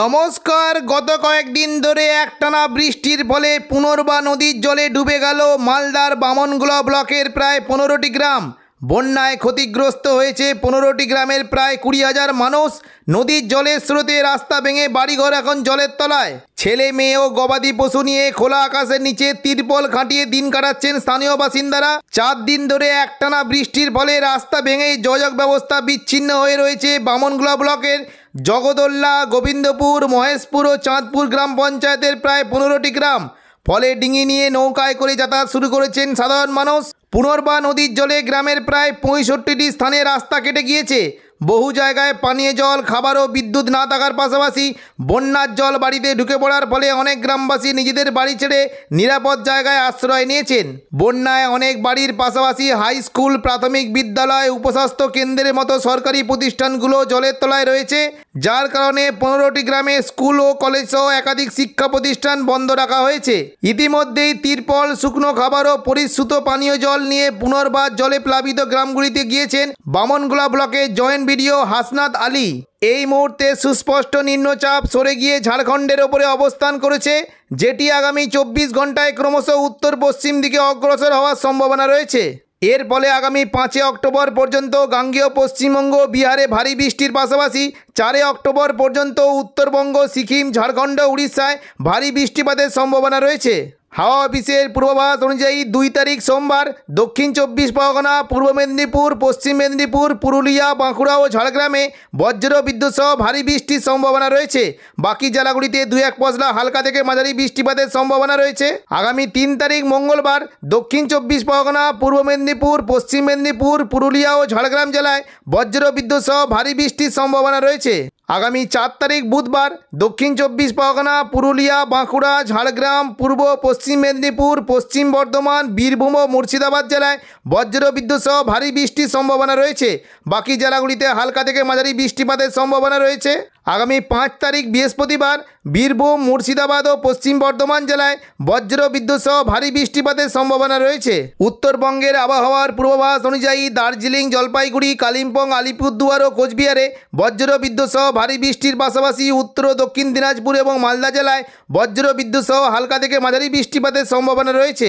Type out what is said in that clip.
নমস্কার গত কয়েকদিন ধরে একটানা বৃষ্টির ফলে পুনর্বা নদীর জলে ডুবে গেল মালদার বামনগুলা ব্লকের প্রায় পনেরোটি গ্রাম বন্যায় ক্ষতিগ্রস্ত হয়েছে পনেরোটি গ্রামের প্রায় কুড়ি হাজার মানুষ নদীর জলের স্রোতে রাস্তা ভেঙে বাড়িঘর এখন জলের তলায় ছেলে মেয়ে ও গবাদি পশু নিয়ে খোলা আকাশের নিচে তিরপল খাটিয়ে দিন কাটাচ্ছেন স্থানীয় বাসিন্দারা চার দিন ধরে একটানা বৃষ্টির ফলে রাস্তা ভেঙে যোগাযোগ ব্যবস্থা বিচ্ছিন্ন হয়ে রয়েছে বামনগুলা ব্লকের জগদল্লা গোবিন্দপুর মহেশপুর ও চাঁদপুর গ্রাম পঞ্চায়েতের প্রায় পনেরোটি গ্রাম ফলে ডিঙি নিয়ে নৌকায় করে যাতায়াত শুরু করেছেন সাধারণ মানুষ পুনর্বা নদীর জলে গ্রামের প্রায় পঁয়ষট্টিটি স্থানে রাস্তা কেটে গিয়েছে বহু জায়গায় পানীয় জল খাবার ও বিদ্যুৎ না থাকার পাশাপাশি বন্যার জল বাড়িতে ঢুকে পড়ার ফলে অনেক গ্রামবাসী নিজেদের বাড়ি ছেড়ে নিরাপদ জায়গায় আশ্রয় নিয়েছেন বন্যায় অনেক বাড়ির পাশাপাশি হাই স্কুল প্রাথমিক বিদ্যালয় উপস্বাস্থ্য কেন্দ্রের মতো সরকারি প্রতিষ্ঠানগুলো জলের তলায় রয়েছে যার কারণে পনেরোটি গ্রামে স্কুল ও কলেজ সহ একাধিক শিক্ষা প্রতিষ্ঠান বন্ধ রাখা হয়েছে ইতিমধ্যেই তিরপল শুকনো খাবার ও পরিশ্রুত পানীয় জল দল নিয়ে পুনর্বার জলে প্লাবিত গ্রামগুলিতে গিয়েছেন বামনগোলা ব্লকের জয়েন্ট বিডিও হাসনাত আলী এই মুহূর্তে সুস্পষ্ট নিম্নচাপ সরে গিয়ে ঝাড়খণ্ডের ওপরে অবস্থান করেছে যেটি আগামী চব্বিশ ঘন্টায় ক্রমশ উত্তর পশ্চিম দিকে অগ্রসর হওয়ার সম্ভাবনা রয়েছে এর ফলে আগামী পাঁচে অক্টোবর পর্যন্ত গাঙ্গেয় পশ্চিমবঙ্গ বিহারে ভারী বৃষ্টির পাশাপাশি চারে অক্টোবর পর্যন্ত উত্তরবঙ্গ সিকিম ঝাড়খণ্ড উড়িষ্যায় ভারী বৃষ্টিপাতের সম্ভাবনা রয়েছে হাওয়া অফিসের পূর্বাভাস অনুযায়ী দুই তারিখ সোমবার দক্ষিণ চব্বিশ পরগনা পূর্ব মেদিনীপুর পশ্চিম মেদিনীপুর পুরুলিয়া বাঁকুড়া ও ঝাড়গ্রামে বজ্র বিদ্যুৎ সহ ভারী বৃষ্টির সম্ভাবনা রয়েছে বাকি জেলাগুলিতে দু এক পশলা হালকা থেকে মাঝারি বৃষ্টিপাতের সম্ভাবনা রয়েছে আগামী তিন তারিখ মঙ্গলবার দক্ষিণ চব্বিশ পরগনা পূর্ব মেদিনীপুর পশ্চিম মেদিনীপুর পুরুলিয়া ও ঝাড়গ্রাম জেলায় বজ্র বিদ্যুৎ সহ ভারী বৃষ্টির সম্ভাবনা রয়েছে আগামী চার তারিখ বুধবার দক্ষিণ চব্বিশ পরগনা পুরুলিয়া বাঁকুড়া ঝাড়গ্রাম পূর্ব পশ্চিম মেদিনীপুর পশ্চিম বর্ধমান বীরভূম ও মুর্শিদাবাদ জেলায় বজ্র বিদ্যুৎ সহ ভারী বৃষ্টির সম্ভাবনা রয়েছে বাকি জেলাগুলিতে হালকা থেকে মাঝারি বৃষ্টিপাতের সম্ভাবনা রয়েছে আগামী পাঁচ তারিখ বৃহস্পতিবার বীরভূম মুর্শিদাবাদ ও পশ্চিম বর্ধমান জেলায় বজ্র সহ ভারী বৃষ্টিপাতের সম্ভাবনা রয়েছে উত্তরবঙ্গের আবহাওয়ার পূর্বাভাস অনুযায়ী দার্জিলিং জলপাইগুড়ি কালিম্পং আলিপুরদুয়ার ও কোচবিহারে বজ্র বিদ্যুৎ সহ ভারী বৃষ্টির পাশাপাশি উত্তর ও দক্ষিণ দিনাজপুর এবং মালদা জেলায় বজ্র বিদ্যুৎ সহ হালকা থেকে মাঝারি বৃষ্টিপাতের সম্ভাবনা রয়েছে